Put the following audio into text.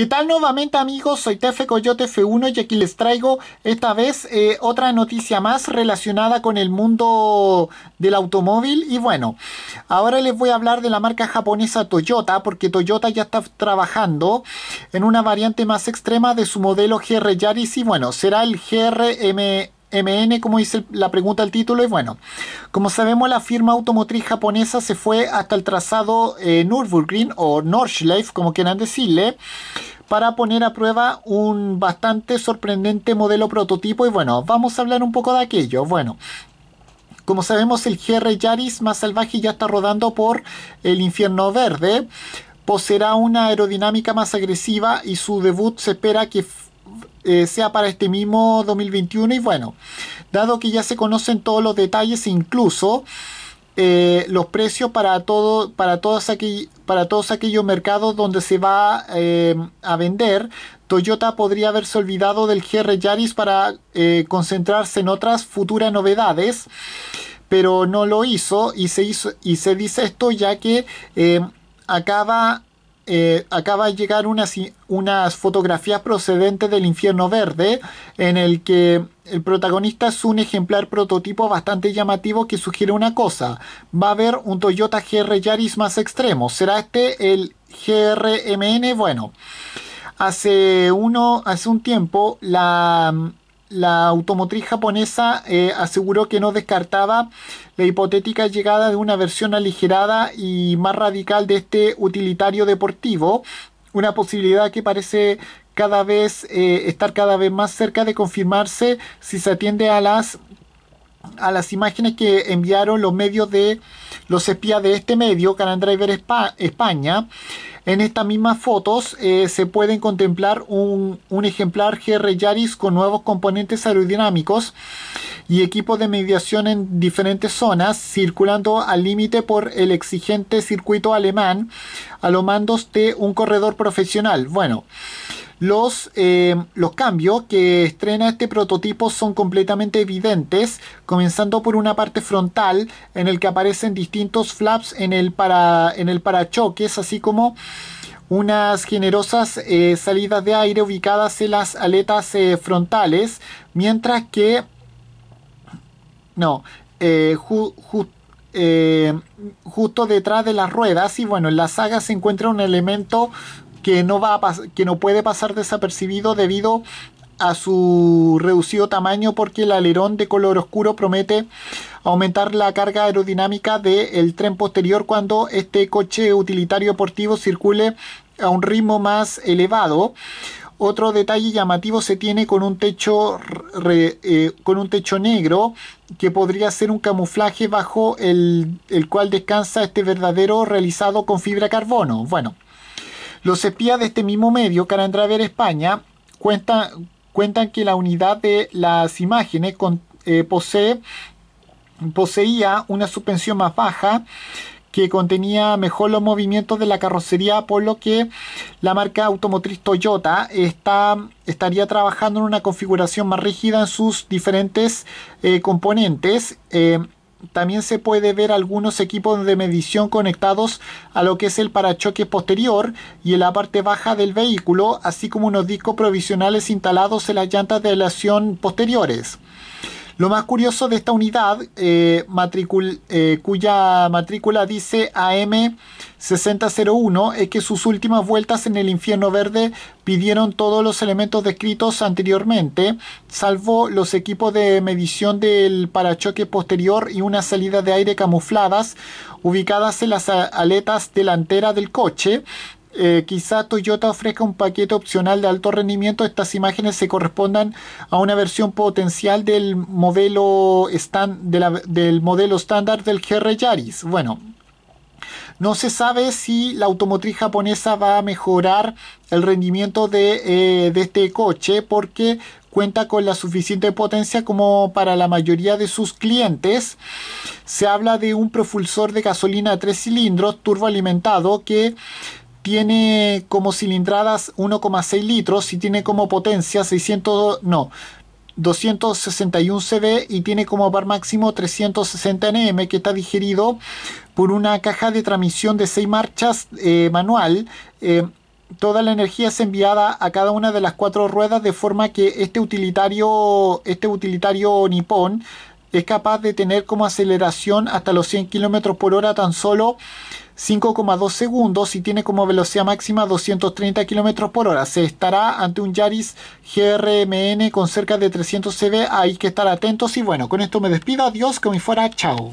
¿Qué tal nuevamente amigos? Soy Tefe Coyote F1 y aquí les traigo esta vez eh, otra noticia más relacionada con el mundo del automóvil y bueno, ahora les voy a hablar de la marca japonesa Toyota porque Toyota ya está trabajando en una variante más extrema de su modelo GR Yaris y bueno, será el GRM MN, como dice la pregunta del título, y bueno, como sabemos la firma automotriz japonesa se fue hasta el trazado eh, Nürburgring o Nordschleife, como quieran decirle, para poner a prueba un bastante sorprendente modelo prototipo y bueno, vamos a hablar un poco de aquello. Bueno, como sabemos el GR Yaris más salvaje ya está rodando por el infierno verde, poseerá una aerodinámica más agresiva y su debut se espera que eh, sea para este mismo 2021 y bueno, dado que ya se conocen todos los detalles incluso eh, los precios para, todo, para, todos aquellos, para todos aquellos mercados donde se va eh, a vender. Toyota podría haberse olvidado del GR Yaris para eh, concentrarse en otras futuras novedades, pero no lo hizo y se, hizo, y se dice esto ya que acaba eh, acaba de llegar unas, unas fotografías procedentes del infierno verde, en el que el protagonista es un ejemplar prototipo bastante llamativo que sugiere una cosa. Va a haber un Toyota GR Yaris más extremo. ¿Será este el GRMN? Bueno, hace, uno, hace un tiempo la la automotriz japonesa eh, aseguró que no descartaba la hipotética llegada de una versión aligerada y más radical de este utilitario deportivo, una posibilidad que parece cada vez eh, estar cada vez más cerca de confirmarse si se atiende a las a las imágenes que enviaron los medios de los espías de este medio, Driver España, en estas mismas fotos eh, se pueden contemplar un, ejemplar GR Yaris con nuevos componentes aerodinámicos y equipos de mediación en diferentes zonas, circulando al límite por el exigente circuito alemán a los mandos de un corredor profesional. Bueno, los, eh, los cambios que estrena este prototipo son completamente evidentes, comenzando por una parte frontal en el que aparecen distintos flaps en el, para, en el parachoques, así como unas generosas eh, salidas de aire ubicadas en las aletas eh, frontales, mientras que... No, justo justo detrás de las ruedas y bueno en la saga se encuentra un elemento que no, va que no puede pasar desapercibido debido a su reducido tamaño porque el alerón de color oscuro promete aumentar la carga aerodinámica del tren posterior cuando este coche utilitario deportivo circule a un ritmo más elevado. Otro detalle llamativo se tiene con un techo eh, con un techo negro que podría ser un camuflaje bajo el, el cual descansa este verdadero realizado con fibra carbono. Bueno, los espías de este mismo medio, Carandraver España, cuentan que la unidad de las imágenes eh, poseía una suspensión más baja que contenía mejor los movimientos de la carrocería, por lo que la marca automotriz Toyota estaría trabajando en una configuración más rígida en sus diferentes eh, componentes. Eh, también se puede ver algunos equipos de medición conectados a lo que es el parachoque posterior y en la parte baja del vehículo, así como unos discos provisionales instalados en las llantas de aleación posteriores. Lo más curioso de esta unidad, eh, eh, cuya matrícula dice AM6001, es que sus últimas vueltas en el infierno verde pidieron todos los elementos descritos anteriormente, salvo los equipos de medición del parachoque posterior y una salida de aire camufladas ubicadas en las aletas delanteras del coche, eh, quizá Toyota ofrezca un paquete opcional de alto rendimiento, estas imágenes se correspondan a una versión potencial del modelo, estándar del GR Yaris. Bueno, no se sabe si la automotriz japonesa va a mejorar el rendimiento de, eh, de, este coche porque cuenta con la suficiente potencia como para la mayoría de sus clientes. Se habla de un propulsor de gasolina a tres cilindros turboalimentado que tiene como cilindradas 1,6 litros y tiene como potencia 600, no, 261 CV y tiene como par máximo 360 Nm que está digerido por una caja de transmisión de 6 marchas eh, manual. Eh, toda la energía es enviada a cada una de las cuatro ruedas de forma que este utilitario, este utilitario nipón es capaz de tener como aceleración hasta los 100 km por hora tan solo 5,2 segundos y tiene como velocidad máxima 230 km por hora. Se estará ante un Yaris GRMN con cerca de 300 CV. Hay que estar atentos y bueno, con esto me despido. Adiós, que me fuera. Chao.